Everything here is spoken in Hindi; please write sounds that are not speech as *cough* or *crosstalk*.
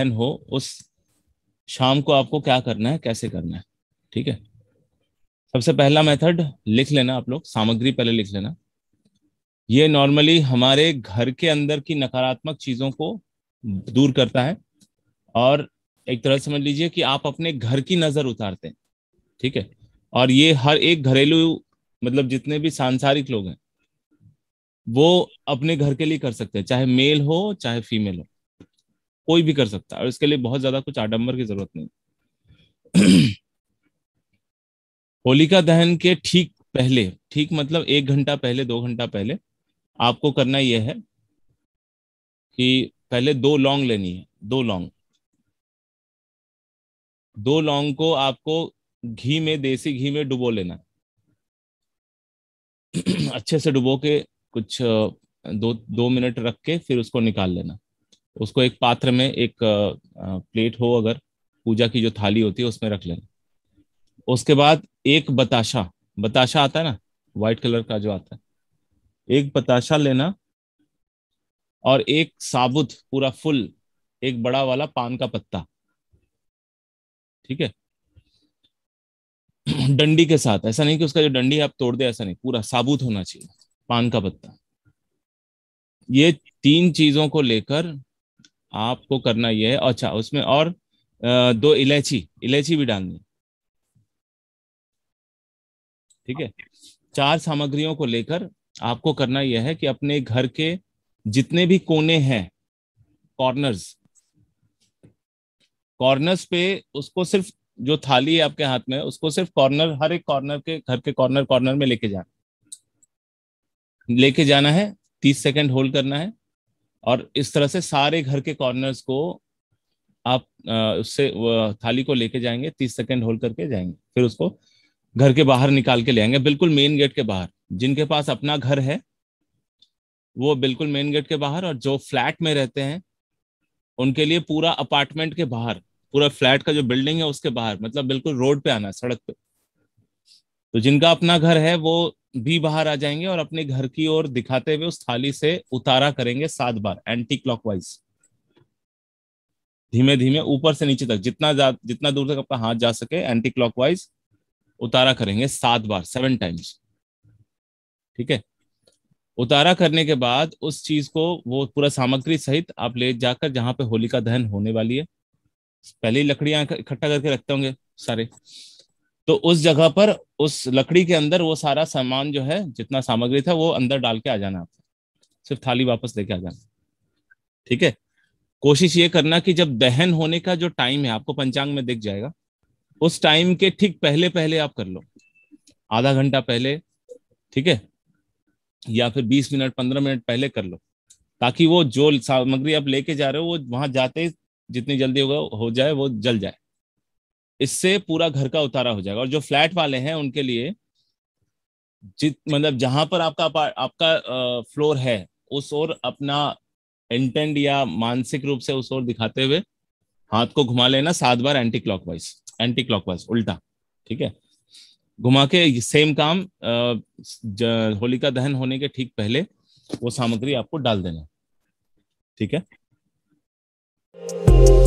बहन हो उस शाम को आपको क्या करना है कैसे करना है ठीक है सबसे पहला मेथड लिख लेना आप लोग सामग्री पहले लिख लेना ये नॉर्मली हमारे घर के अंदर की नकारात्मक चीजों को दूर करता है और एक तरह समझ लीजिए कि आप अपने घर की नजर उतारते हैं ठीक है और ये हर एक घरेलू मतलब जितने भी सांसारिक लोग हैं वो अपने घर के लिए कर सकते हैं चाहे मेल हो चाहे फीमेल हो कोई भी कर सकता है और इसके लिए बहुत ज्यादा कुछ आडम्बर की जरूरत नहीं *clears throat* होलिका दहन के ठीक पहले ठीक मतलब एक घंटा पहले दो घंटा पहले आपको करना यह है कि पहले दो लौंग लेनी है दो लौंग दो लौंग को आपको घी में देसी घी में डुबो लेना *clears throat* अच्छे से डुबो के कुछ दो दो मिनट रख के फिर उसको निकाल लेना उसको एक पात्र में एक प्लेट हो अगर पूजा की जो थाली होती है उसमें रख लें उसके बाद एक बताशा बताशा आता है ना व्हाइट कलर का जो आता है एक बताशा लेना और एक साबुत पूरा फुल एक बड़ा वाला पान का पत्ता ठीक है *clears throat* डंडी के साथ ऐसा नहीं कि उसका जो डंडी आप तोड़ दे ऐसा नहीं पूरा साबुत होना चाहिए पान का पत्ता ये तीन चीजों को लेकर आपको करना यह है अच्छा उसमें और दो इलायची इलायची भी डालनी ठीक है चार सामग्रियों को लेकर आपको करना यह है कि अपने घर के जितने भी कोने हैं कॉर्नर्स कॉर्नर्स पे उसको सिर्फ जो थाली है आपके हाथ में उसको सिर्फ कॉर्नर हर एक कॉर्नर के घर के कॉर्नर कॉर्नर में लेके जाना लेके जाना है तीस सेकंड होल्ड करना है और इस तरह से सारे घर के कॉर्नर्स को आप उससे थाली को लेके जाएंगे तीस सेकेंड होल्ड करके जाएंगे फिर उसको घर के बाहर निकाल के ले आएंगे बिल्कुल मेन गेट के बाहर जिनके पास अपना घर है वो बिल्कुल मेन गेट के बाहर और जो फ्लैट में रहते हैं उनके लिए पूरा अपार्टमेंट के बाहर पूरा फ्लैट का जो बिल्डिंग है उसके बाहर मतलब बिल्कुल रोड पे आना सड़क पे तो जिनका अपना घर है वो भी बाहर आ जाएंगे और अपने घर की ओर दिखाते हुए उस थाली से उतारा करेंगे सात बार एंटी क्लॉकवाइज धीमे धीमे ऊपर से नीचे तक जितना जितना दूर तक आपका हाथ जा सके एंटी क्लॉकवाइज उतारा करेंगे सात बार सेवन टाइम्स ठीक है उतारा करने के बाद उस चीज को वो पूरा सामग्री सहित आप ले जाकर जहां पे होलिका दहन होने वाली है पहले ही लकड़ियां इकट्ठा करके रखते होंगे सारे तो उस जगह पर उस लकड़ी के अंदर वो सारा सामान जो है जितना सामग्री था वो अंदर डाल के आ जाना आपको सिर्फ थाली वापस लेके आ जाना ठीक है कोशिश ये करना कि जब दहन होने का जो टाइम है आपको पंचांग में दिख जाएगा उस टाइम के ठीक पहले पहले आप कर लो आधा घंटा पहले ठीक है या फिर बीस मिनट पंद्रह मिनट पहले कर लो ताकि वो जो सामग्री आप लेके जा रहे हो वो वहां जाते जितनी जल्दी होगा हो जाए वो जल जाए इससे पूरा घर का उतारा हो जाएगा और जो फ्लैट वाले हैं उनके लिए जित मतलब जहां पर आपका आपका फ्लोर है उस ओर अपना इंटेंट या मानसिक रूप से उस ओर दिखाते हुए हाथ को घुमा लेना सात बार एंटी क्लॉकवाइज एंटी क्लॉकवाइज उल्टा ठीक है घुमा के सेम काम होलिका दहन होने के ठीक पहले वो सामग्री आपको डाल देना ठीक है